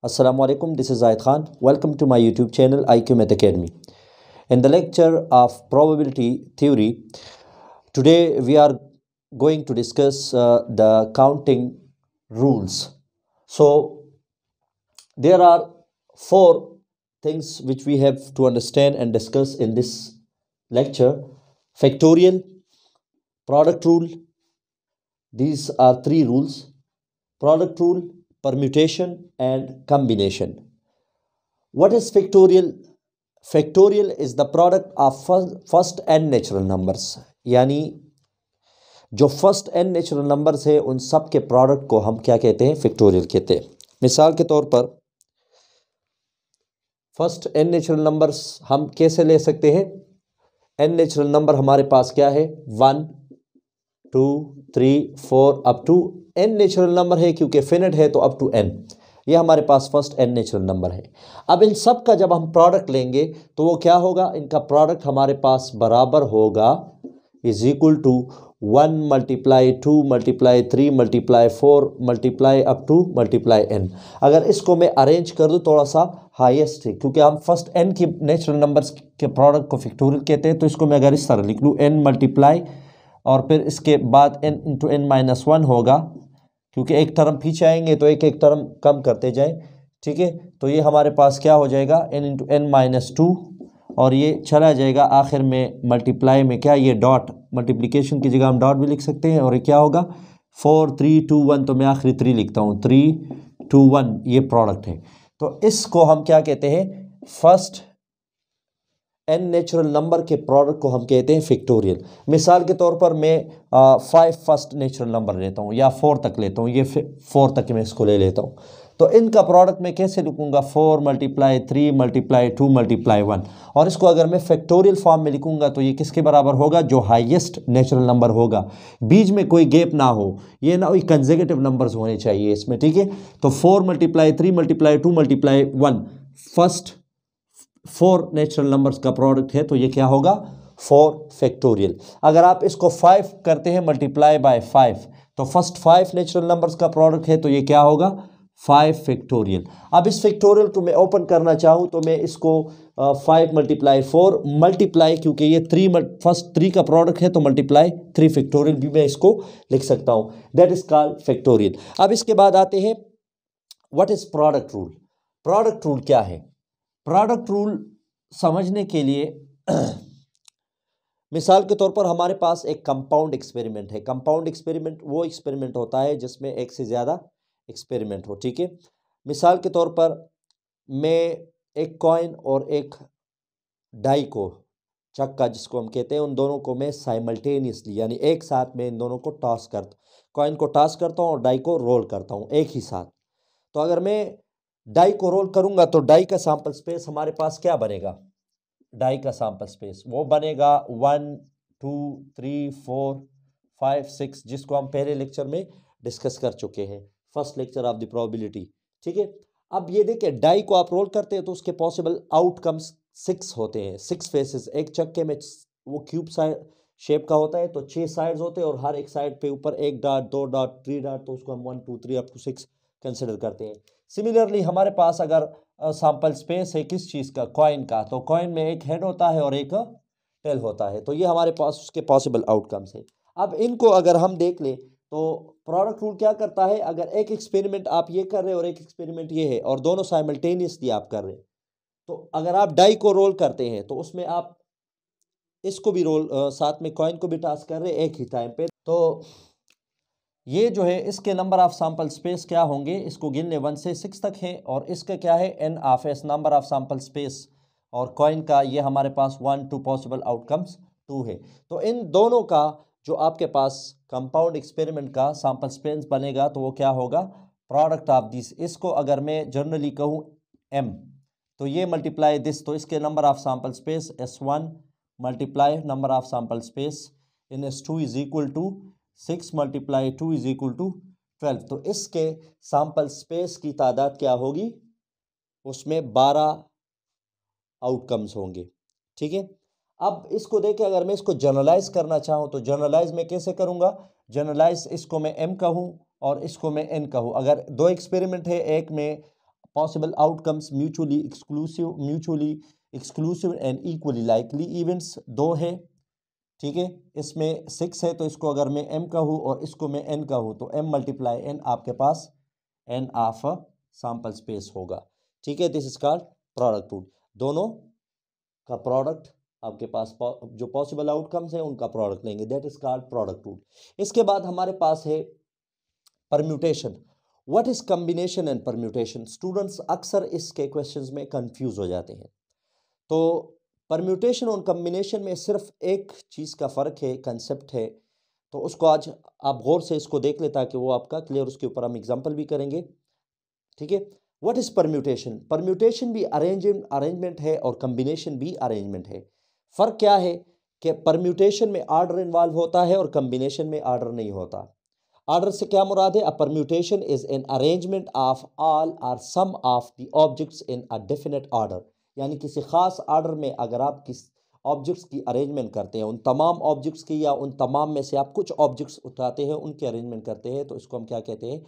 Assalamualaikum. This is Zaid Khan. Welcome to my YouTube channel IQ Math Academy. In the lecture of probability theory, today we are going to discuss uh, the counting rules. So there are four things which we have to understand and discuss in this lecture. Factorial, product rule. These are three rules. Product rule permutation and combination. What is factorial? Factorial is the product of first n natural numbers. यानी जो first N natural numbers है उन सब के product को हम क्या कहते हैं फैक्टोरियल कहते हैं मिसाल के तौर पर फर्स्ट एन नेचुरल नंबर्स हम कैसे ले सकते हैं एन नेचुरल नंबर हमारे पास क्या है one two three four up to N natural number है क्योंकि फिनेट है तो अप टू एन ये हमारे पास फर्स्ट एन नेचुरल नंबर है अब इन सब का जब हम प्रोडक्ट लेंगे तो वो क्या होगा इनका प्रोडक्ट हमारे पास बराबर होगा is equal to one multiply two multiply three multiply four multiply up to multiply N अगर इसको मैं अरेंज कर दूँ थोड़ा सा हाइस्ट है क्योंकि हम फर्स्ट एन की नेचुरल नंबर्स के प्रोडक्ट को फिक्टोरियल कहते हैं तो इसको मैं अगर इस तरह लिख लूँ एन मल्टीप्लाई और फिर इसके बाद N into N minus one होगा क्योंकि एक टर्म पीछे आएंगे तो एक एक टर्म कम करते जाएं ठीक है तो ये हमारे पास क्या हो जाएगा N into N minus two और ये चला जाएगा आखिर में मल्टीप्लाई में क्या ये डॉट मल्टीप्लिकेशन की जगह हम डॉट भी लिख सकते हैं और ये क्या होगा फोर थ्री टू वन तो मैं आखिरी थ्री लिखता हूँ थ्री टू वन ये प्रोडक्ट है तो इसको हम क्या कहते हैं फर्स्ट एन नेचुरल नंबर के प्रोडक्ट को हम कहते हैं फैक्टोरियल मिसाल के तौर पर मैं फाइव फर्स्ट नेचुरल नंबर लेता हूँ या फोर तक लेता हूँ ये फोर तक मैं इसको ले लेता हूँ तो इनका प्रोडक्ट मैं कैसे लिखूंगा four multiply three multiply two multiply one और इसको अगर मैं फैक्टोरियल फॉर्म में लिखूंगा तो ये किसके बराबर होगा जो हाईएस्ट नेचुरल नंबर होगा बीच में कोई गैप ना हो ये ना कोई कंजेगेटिव नंबर्स होने चाहिए इसमें ठीक है तो four multiply three multiply two multiply one first four natural numbers का प्रोडक्ट है तो ये क्या होगा फोर फैक्टोरियल अगर आप इसको फाइव करते हैं मल्टीप्लाई बाय फाइव तो फर्स्ट फाइव नेचुरल नंबर्स का प्रोडक्ट है तो ये क्या होगा फाइव फैक्टोरियल अब इस फैक्टोरियल को मैं ओपन करना चाहूँ तो मैं इसको फाइव मल्टीप्लाई फोर मल्टीप्लाई क्योंकि ये थ्री फर्स्ट थ्री का प्रोडक्ट है तो मल्टीप्लाई थ्री फैक्टोरियल भी मैं इसको लिख सकता हूँ दैट इज़ कॉल फैक्टोरियल अब इसके बाद आते हैं what is product rule product rule क्या है प्रोडक्ट रूल समझने के लिए मिसाल के तौर पर हमारे पास एक कंपाउंड एक्सपेरिमेंट है कंपाउंड एक्सपेरिमेंट वो एक्सपेरिमेंट होता है जिसमें एक से ज़्यादा एक्सपेरिमेंट हो ठीक है मिसाल के तौर पर मैं एक कॉइन और एक डाई को चक्का जिसको हम कहते हैं उन दोनों को मैं साइमल्टेनियसली यानी एक साथ में इन दोनों को टॉस करता कॉइन को टॉस करता हूँ और डाई को रोल करता हूँ एक ही साथ तो अगर मैं डाई को रोल करूंगा तो डाई का सैम्पल स्पेस हमारे पास क्या बनेगा डाई का सैंपल स्पेस वो बनेगा one two three four five six जिसको हम पहले लेक्चर में डिस्कस कर चुके हैं first lecture of the probability ठीक है अब ये देखिए डाई को आप रोल करते हैं तो उसके पॉसिबल आउटकम्स सिक्स होते हैं सिक्स फेसेस एक चक्के में वो क्यूब साइड शेप का होता है तो छः साइड्स होते हैं और हर एक साइड पे ऊपर एक डॉट दो डॉट थ्री डॉट तो उसको हम one two three up to six consider करते हैं सिमिलरली हमारे पास अगर सैम्पल स्पेस है किस चीज़ का कॉइन का तो कॉइन में एक हेड होता है और एक टेल होता है तो ये हमारे पास उसके पॉसिबल आउटकम्स है अब इनको अगर हम देख लें तो प्रोडक्ट रूल क्या करता है अगर एक एक्सपेरिमेंट आप ये कर रहे हैं और एक एक्सपेरिमेंट ये है और दोनों साइमल्टेनियसली आप कर रहे हैं तो अगर आप डाई को रोल करते हैं तो उसमें आप इसको भी रोल साथ में कॉइन को भी टास्क कर रहे हैं एक ही टाइम पे तो ये जो है इसके नंबर ऑफ़ सैंपल स्पेस क्या होंगे इसको गिनने वन से सिक्स तक हैं और इसका क्या है N of S number of sample space और कॉइन का ये हमारे पास one two possible outcomes two है तो इन दोनों का जो आपके पास कंपाउंड एक्सपेरिमेंट का सैम्पल स्पेस बनेगा तो वो क्या होगा प्रोडक्ट ऑफ दिस इसको अगर मैं जनरली कहूँ एम तो ये मल्टीप्लाई दिस तो इसके number of sample space S one multiply number of sample space in S two is equal to six multiply two is equal to twelve तो इसके सैंपल स्पेस की तादाद क्या होगी उसमें बारह आउटकम्स होंगे ठीक है अब इसको देखें अगर मैं इसको जर्नलाइज करना चाहूँ तो जर्नलाइज मैं कैसे करूँगा जर्नलाइज इसको मैं एम कहूँ और इसको मैं एन कहूँ अगर दो एक्सपेरिमेंट है एक में possible outcomes mutually exclusive mutually exclusive and equally likely events दो है ठीक है इसमें सिक्स है तो इसको अगर मैं एम का हूँ और इसको मैं एन का हूँ तो एम मल्टीप्लाई एन आपके पास एन ऑफ सैम्पल स्पेस होगा ठीक है this is called product rule दोनों का प्रोडक्ट आपके पास जो पॉसिबल आउटकम्स हैं उनका प्रोडक्ट लेंगे that is called product rule इसके बाद हमारे पास है permutation what is combination and permutation students अक्सर इसके क्वेश्चंस में कंफ्यूज हो जाते हैं तो परम्यूटेशन और कम्बिनेशन में सिर्फ एक चीज़ का फ़र्क है कंसेप्ट है तो उसको आज आप गौर से इसको देख लेता कि वो आपका क्लियर उसके ऊपर हम एग्जाम्पल भी करेंगे ठीक है व्हाट इज़ परम्यूटेशन परम्यूटेशन भी अरेंज अरेंजमेंट है और कम्बिनेशन भी अरेंजमेंट है फ़र्क क्या है कि परम्यूटेशन में आर्डर इन्वॉल्व होता है और कम्बिनेशन में आर्डर नहीं होता आर्डर से क्या मुराद है a permutation is an arrangement of all or some of the objects in a definite order यानी किसी ख़ास आर्डर में अगर आप किस ऑब्जेक्ट्स की अरेंजमेंट करते हैं उन तमाम ऑब्जेक्ट्स की या उन तमाम में से आप कुछ ऑब्जेक्ट्स उठाते हैं उनके अरेंजमेंट करते हैं तो इसको हम क्या कहते हैं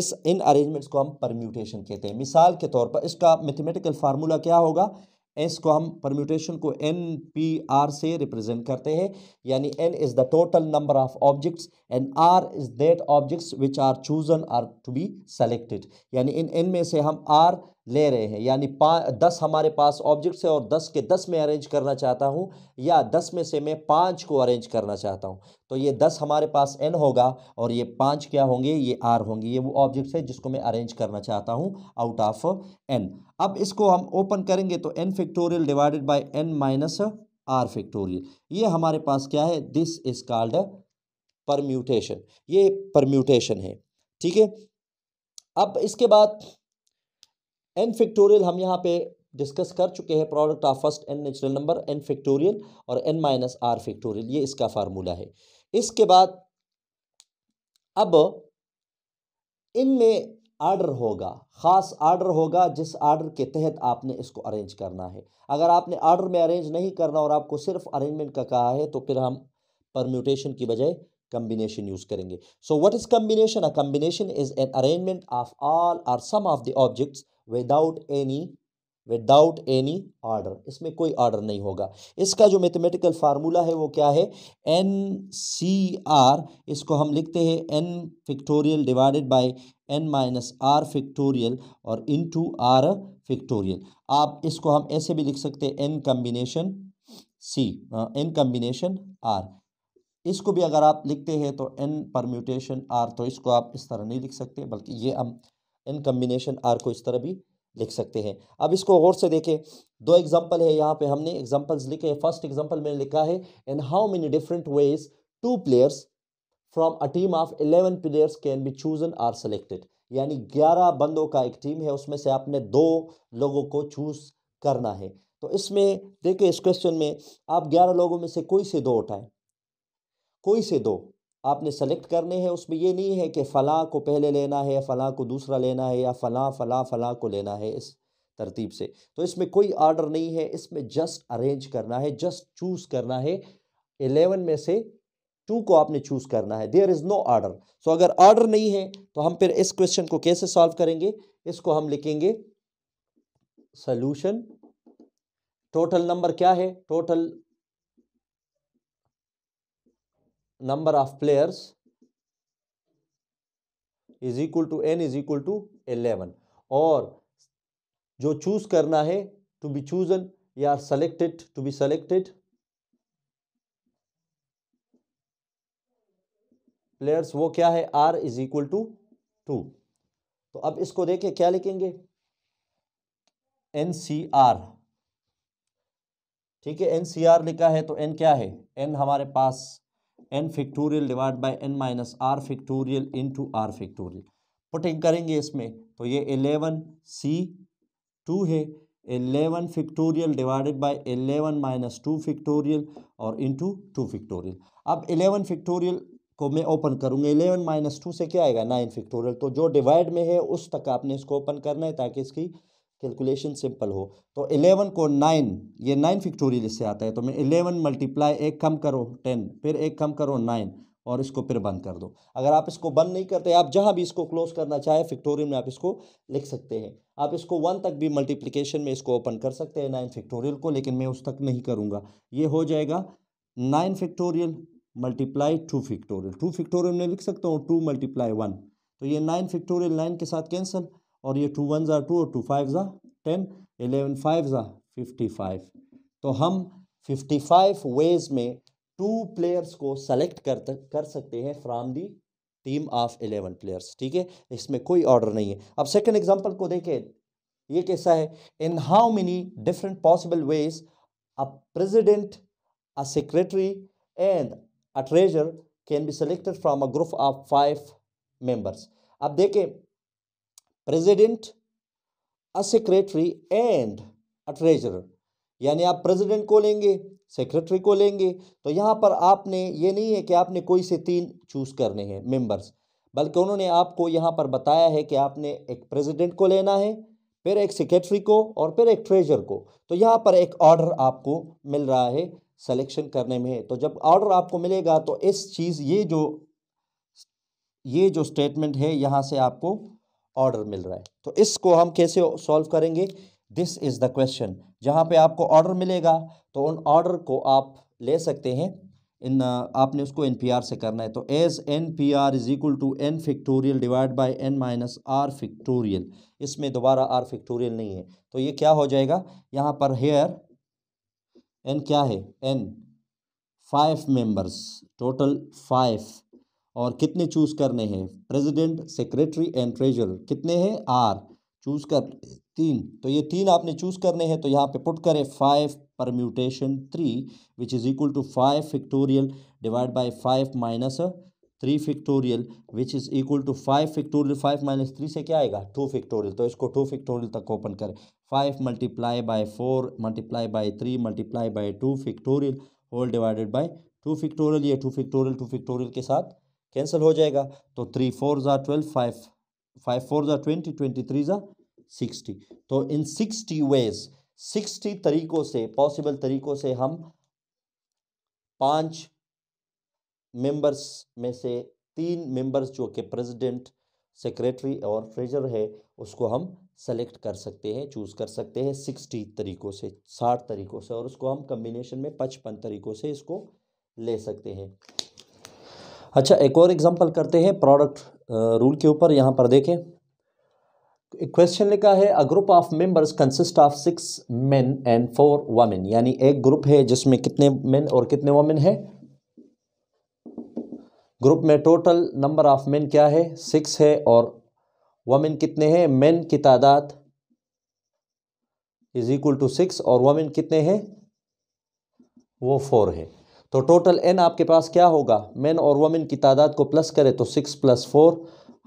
इस इन अरेंजमेंट्स को हम परम्यूटेशन कहते हैं मिसाल के तौर पर इसका मैथमेटिकल फार्मूला क्या होगा इसको हम परम्यूटेशन को एन पी आर से रिप्रेजेंट करते हैं यानी N is the total number of objects and R is that objects which are chosen are to be selected यानी इन एन में से हम आर ले रहे हैं यानी पाँच दस हमारे पास ऑब्जेक्ट्स है और दस के दस में अरेंज करना चाहता हूँ या दस में से मैं पाँच को अरेंज करना चाहता हूँ तो ये दस हमारे पास एन होगा और ये पाँच क्या होंगे ये आर होंगे ये वो ऑब्जेक्ट्स है जिसको मैं अरेंज करना चाहता हूँ आउट ऑफ एन अब इसको हम ओपन करेंगे तो N factorial divided by N minus R factorial ये हमारे पास क्या है दिस इज कॉल्ड परम्यूटेशन ये परम्यूटेशन है ठीक है अब इसके बाद एन फैक्टोरियल हम यहाँ पे डिस्कस कर चुके हैं product of first N natural number N factorial और एन माइनस आर फैक्टोरियल ये इसका फार्मूला है इसके बाद अब इनमें आर्डर होगा ख़ास आर्डर होगा जिस आर्डर के तहत आपने इसको अरेंज करना है अगर आपने आर्डर में अरेंज नहीं करना और आपको सिर्फ अरेंजमेंट का कहा है तो फिर हम परम्यूटेशन की बजाय कम्बिनेशन यूज करेंगे so what is combination a combination is an arrangement of all or some of the objects without any without any order इसमें कोई ऑर्डर नहीं होगा इसका जो मैथमेटिकल फार्मूला है वो क्या है एन सी आर इसको हम लिखते हैं N factorial divided by N minus R factorial और इन टू आर फिक्टोरियल आप इसको हम ऐसे भी लिख सकते हैं N combination C N combination R इसको भी अगर आप लिखते हैं तो एन परम्यूटेशन आर तो इसको आप इस तरह नहीं लिख सकते बल्कि ये हम इन कम्बिनेशन आर को इस तरह भी लिख सकते हैं अब इसको गौर से देखें दो एग्जांपल है यहाँ पे हमने एग्जांपल्स लिखे हैं फर्स्ट एग्जांपल मैंने लिखा है in how many different ways two players from a team of eleven players can be chosen or selected यानी ग्यारह बंदों का एक टीम है उसमें से आपने दो लोगों को चूज करना है तो इसमें देखें इस क्वेश्चन में आप ग्यारह लोगों में से कोई से दो उठाएं कोई से दो आपने सेलेक्ट करने हैं उसमें ये नहीं है कि फ़लाँ को पहले लेना है फ़लाँ को दूसरा लेना है या फ़लाँ फ़लाँ फ़लाँ को लेना है इस तरतीब से तो इसमें कोई आर्डर नहीं है इसमें जस्ट अरेंज करना है जस्ट चूज़ करना है एलेवन में से टू को आपने चूज़ करना है there is no order so अगर ऑर्डर नहीं है तो हम फिर इस क्वेश्चन को कैसे सॉल्व करेंगे इसको हम लिखेंगे सोल्यूशन टोटल नंबर क्या है total number of players is equal to N is equal to eleven और जो चूज करना है टू बी चूजन या selected to be selected players वो क्या है R is equal to two तो अब इसको देखे क्या लिखेंगे एन सी आर ठीक है एन सी आर लिखा है तो एन क्या है एन हमारे पास N factorial divide by N minus R factorial into R factorial putting करेंगे इसमें तो ये एलेवन सी टू है eleven factorial divided by eleven minus two factorial और इन टू फिक्टोरियल अब एलेवन फिक्टोरियल को मैं ओपन करूँगा एलेवन माइनस टू से क्या आएगा नाइन फिक्टोरियल तो जो डिवाइड में है उस तक आपने इसको ओपन करना है ताकि इसकी कैलकुलेशन सिंपल हो तो एलेवन को नाइन ये नाइन फिक्टोरियल से आता है तो मैं एलेवन मल्टीप्लाई एक कम करो टेन फिर एक कम करो नाइन और इसको फिर बंद कर दो अगर आप इसको बंद नहीं करते आप जहाँ भी इसको क्लोज करना चाहें फिक्टोरियल में आप इसको लिख सकते हैं आप इसको वन तक भी मल्टीप्लिकेशन में इसको ओपन कर सकते हैं नाइन फिक्टोरियल को लेकिन मैं उस तक नहीं करूँगा ये हो जाएगा nine factorial multiply two factorial two factorial में लिख सकता हूँ टू मल्टीप्लाई वन तो ये नाइन फिक्टोरियल नाइन के साथ कैंसिल और ये टू वन ज़ा टू और टू फाइव ज़ा टेन एलेवन फाइव ज़ा फिफ्टी फाइव तो हम फिफ्टी फाइव वेज में टू प्लेयर्स को सेलेक्ट कर कर सकते हैं from the team of eleven players ठीक है इसमें कोई ऑर्डर नहीं है अब सेकेंड एग्जाम्पल को देखें ये कैसा है in how many different possible ways a president a secretary and a treasurer can be selected from a group of five members अब देखें president a secretary and a treasurer यानी आप प्रेसिडेंट को लेंगे सेक्रेटरी को लेंगे तो यहाँ पर आपने ये नहीं है कि आपने कोई से तीन चूज़ करने हैं मेंबर्स बल्कि उन्होंने आपको यहाँ पर बताया है कि आपने एक प्रेसिडेंट को लेना है फिर एक सेक्रेटरी को और फिर एक ट्रेजर को तो यहाँ पर एक ऑर्डर आपको मिल रहा है सेलेक्शन करने में तो जब ऑर्डर आपको मिलेगा तो इस चीज़ ये जो ये जो स्टेटमेंट है यहाँ से आपको ऑर्डर मिल रहा है तो इसको हम कैसे सॉल्व करेंगे दिस इज़ द क्वेश्चन जहाँ पे आपको ऑर्डर मिलेगा तो उन ऑर्डर को आप ले सकते हैं इन आपने उसको एन पी आर से करना है तो as N P R is equal to N factorial divide by N minus R factorial इसमें दोबारा आर फिक्टोरियल नहीं है तो ये क्या हो जाएगा यहाँ पर हेयर एन क्या है N five members total five और कितने चूज़ करने हैं प्रेसिडेंट सेक्रेटरी एंड ट्रेजर कितने हैं आर चूज़ कर तीन तो ये तीन आपने चूज़ करने हैं तो यहाँ पे पुट करें five permutation three which is equal to five factorial divide by five minus three factorial which is equal to five factorial five minus three से क्या आएगा टू फिक्टोरियल तो इसको टू फिक्टोरियल तक ओपन करें five multiply by four multiply by three multiply by two factorial whole divided by two factorial ये two factorial two factorial के साथ कैंसिल हो जाएगा तो थ्री फोर ज़ा ट्वेल्व फाइव फाइव फोर ज़ा ट्वेंटी ट्वेंटी थ्री ज़ा सिक्सटी तो इन सिक्सटी वेज सिक्सटी तरीक़ों से पॉसिबल तरीक़ों से हम पांच मेंबर्स में से तीन मेंबर्स जो कि प्रेसिडेंट सेक्रेटरी और ट्रेजर है उसको हम सेलेक्ट कर सकते हैं चूज़ कर सकते हैं सिक्सटी तरीक़ों से साठ तरीक़ों से और उसको हम कम्बिनेशन में पचपन तरीक़ों से इसको ले सकते हैं अच्छा एक और एग्ज़ाम्पल करते हैं प्रोडक्ट रूल के ऊपर यहाँ पर देखें क्वेश्चन लिखा है a group of members consist of six men and four women यानी एक ग्रुप है जिसमें कितने मेन और कितने वामेन है ग्रुप में टोटल नंबर ऑफ मेन क्या है सिक्स है और वामेन कितने हैं मेन की तादाद इज इक्वल टू सिक्स और वामेन कितने हैं वो फोर है तो टोटल एन आपके पास क्या होगा मैन और वमेन की तादाद को प्लस करें तो सिक्स प्लस फोर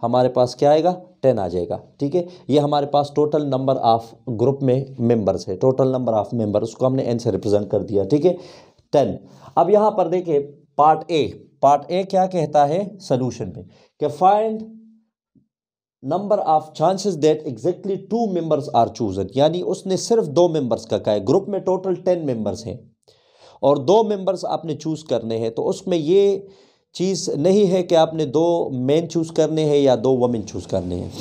हमारे पास क्या आएगा टेन आ जाएगा ठीक है ये हमारे पास टोटल नंबर ऑफ़ ग्रुप में मेंबर्स है टोटल नंबर ऑफ़ मेंबर उसको हमने एन से रिप्रेजेंट कर दिया ठीक है टेन अब यहाँ पर देखें पार्ट ए पार्ट ए क्या कहता है सोल्यूशन में कि find number of chances that exactly two members are chosen यानी उसने सिर्फ दो मेंबर्स का कहा है ग्रुप में टोटल टेन मेंबर्स हैं और दो मेंबर्स आपने चूज़ करने हैं तो उसमें ये चीज़ नहीं है कि आपने दो मेन चूज़ करने हैं या दो वमेन चूज़ करने हैं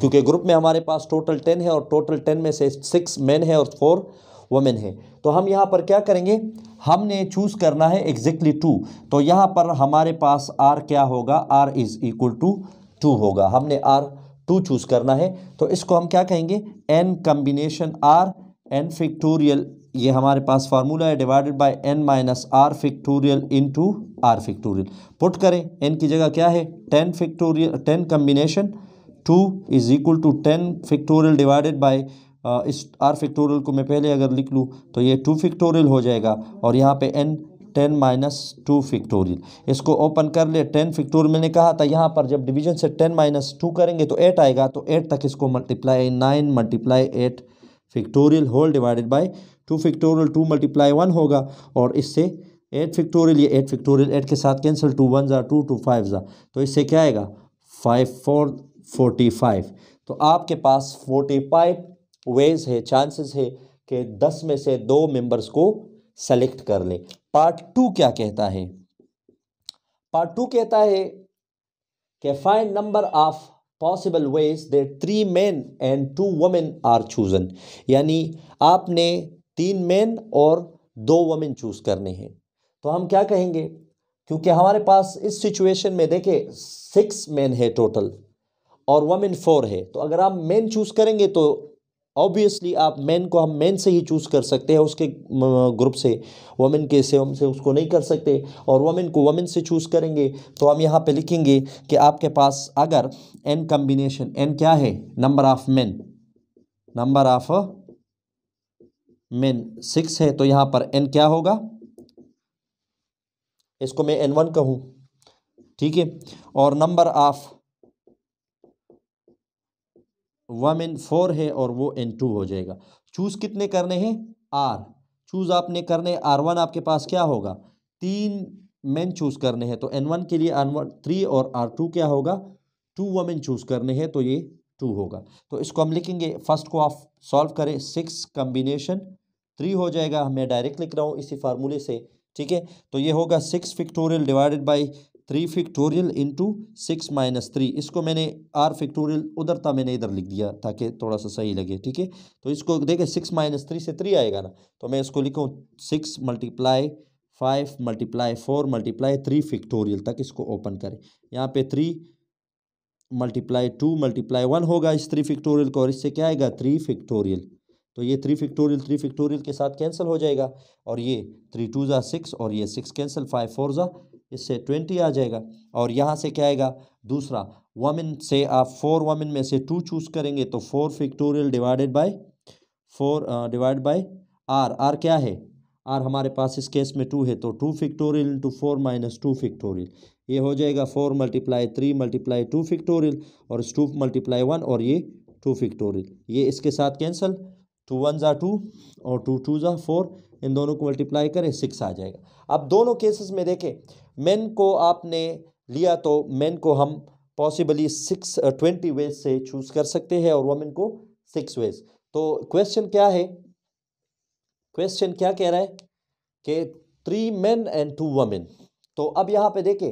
क्योंकि ग्रुप में हमारे पास टोटल टेन है और टोटल टेन में से सिक्स मेन है और फोर वमेन है तो हम यहाँ पर क्या करेंगे हमने चूज़ करना है एग्जैक्टली टू तो यहाँ पर हमारे पास आर क्या होगा R is equal to two होगा हमने आर टू चूज़ करना है तो इसको हम क्या कहेंगे N combination R N factorial ये हमारे पास फार्मूला है divided by N minus R factorial into R factorial put करें एन की जगह क्या है ten factorial ten combination two is equal to ten factorial divided by इस आर फिक्टोरियल को मैं पहले अगर लिख लूँ तो ये टू फिक्टोरियल हो जाएगा और यहाँ पे N ten minus two factorial इसको ओपन कर ले टेन फिक्टोरियल मैंने कहा था यहाँ पर जब डिवीजन से टेन माइनस टू करेंगे तो एट आएगा तो एट तक इसको multiply nine multiply eight factorial whole divided by two factorial two multiply one होगा और इससे एट फिक्टोरियल ये एट फिक्टोरियल एट के साथ कैंसिल टू वन ज़ा टू टू फाइव ज़ा तो इससे क्या आएगा फाइव फोर फोर्टी फाइव तो आपके पास फोर्टी फाइव वेज है चांसेस है कि दस में से दो मेंबर्स को सेलेक्ट कर ले पार्ट टू क्या कहता है पार्ट टू कहता है कि find number of possible ways that three men and two women are chosen यानी आपने तीन मेन और दो वमेन चूज करने हैं तो हम क्या कहेंगे क्योंकि हमारे पास इस सिचुएशन में देखे सिक्स मेन है टोटल और वमेन फोर है तो अगर आप मेन चूज़ करेंगे तो ऑब्वियसली आप मेन को हम मेन से ही चूज़ कर सकते हैं उसके ग्रुप से वमेन के से हमसे उसको नहीं कर सकते और वमेन को वमेन से चूज़ करेंगे तो हम यहाँ पे लिखेंगे कि आपके पास अगर एन कम्बिनेशन एन क्या है number of men number of men six है तो यहाँ पर एन क्या होगा इसको मैं एन वन कहूं ठीक है और नंबर ऑफ वमेन फोर है और वो एन टू हो जाएगा चूज़ कितने करने हैं आर चूज़ आपने करने आर वन आपके पास क्या होगा तीन मैन चूज़ करने हैं तो एन वन के लिए आर वन थ्री और आर टू क्या होगा टू वमेन चूज़ करने हैं तो ये टू होगा तो इसको हम लिखेंगे फर्स्ट को आप सॉल्व करें सिक्स कम्बिनेशन थ्री हो जाएगा मैं डायरेक्ट लिख रहा हूँ इसी फार्मूले से ठीक है तो ये होगा six factorial divided by three factorial into six minus three इसको मैंने आर फिक्टोरियल उधर था मैंने इधर लिख दिया ताकि थोड़ा सा सही लगे ठीक है तो इसको देखें सिक्स माइनस थ्री से थ्री आएगा ना तो मैं इसको लिखूँ six multiply five multiply four multiply three factorial तक इसको ओपन करें यहाँ पे three multiply two multiply one होगा इस थ्री फिक्टोरियल को और इससे क्या आएगा थ्री फिक्टोरियल तो ये थ्री फिक्टोरियल थ्री फिक्टोरियल के साथ कैंसिल हो जाएगा और ये थ्री टू ज़ा सिक्स और ये सिक्स कैंसिल फाइव फोर ज़ा इससे ट्वेंटी आ जाएगा और यहाँ से क्या आएगा दूसरा वामिन से आप फोर वामिन में से टू चूज़ करेंगे तो four factorial divided by four divide by R R क्या है आर हमारे पास इस केस में टू है तो two factorial into four minus two factorial ये हो जाएगा four multiply three multiply two factorial और टू मल्टीप्लाई वन और ये टू फिक्टोरियल ये इसके साथ कैंसिल टू वन ज़ा टू और टू टू ज़ा फोर इन दोनों को मल्टीप्लाई करें सिक्स आ जाएगा अब दोनों केसेस में देखें मेन को आपने लिया तो मेन को हम पॉसिबली सिक्स ट्वेंटी वेज से चूज कर सकते हैं और वमेन को सिक्स वेज तो क्वेश्चन क्या है क्वेश्चन क्या कह रहा है कि three men and two women तो अब यहाँ पे देखें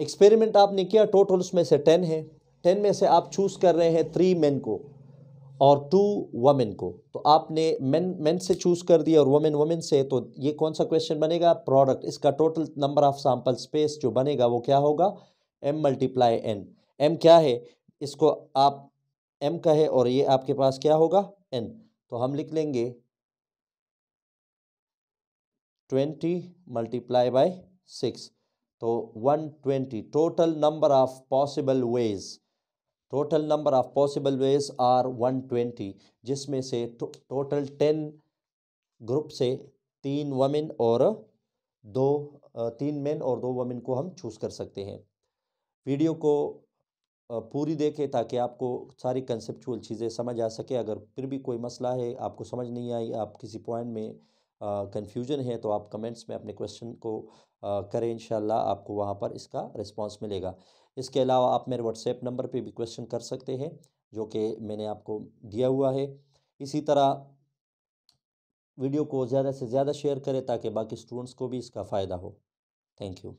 एक्सपेरिमेंट आपने किया टोटल उसमें से टेन है टेन में से आप चूज़ कर रहे हैं थ्री मेन को और टू वमेन को तो आपने मेन मेन से चूज़ कर दिया और वमेन वमेन से तो ये कौन सा क्वेश्चन बनेगा प्रोडक्ट इसका total number of sample space जो बनेगा वो क्या होगा एम मल्टीप्लाई एन एम क्या है इसको आप एम का है और ये आपके पास क्या होगा एन तो हम लिख लेंगे ट्वेंटी मल्टीप्लाई बाई सिक्स तो one twenty total number of possible ways total number of possible ways are 120 जिसमें से टोटल टेन ग्रुप से तीन वमेन और दो तीन मेन और दो वमेन को हम चूज़ कर सकते हैं वीडियो को पूरी देखें ताकि आपको सारी कंसेप्चुअल चीज़ें समझ आ सके अगर फिर भी कोई मसला है आपको समझ नहीं आई आप किसी पॉइंट में कंफ्यूजन है तो आप कमेंट्स में अपने क्वेश्चन को आ, करें इन आपको वहाँ पर इसका रिस्पॉन्स मिलेगा इसके अलावा आप मेरे व्हाट्सएप नंबर पे भी क्वेश्चन कर सकते हैं जो कि मैंने आपको दिया हुआ है इसी तरह वीडियो को ज़्यादा से ज़्यादा शेयर करें ताकि बाकी स्टूडेंट्स को भी इसका फ़ायदा हो थैंक यू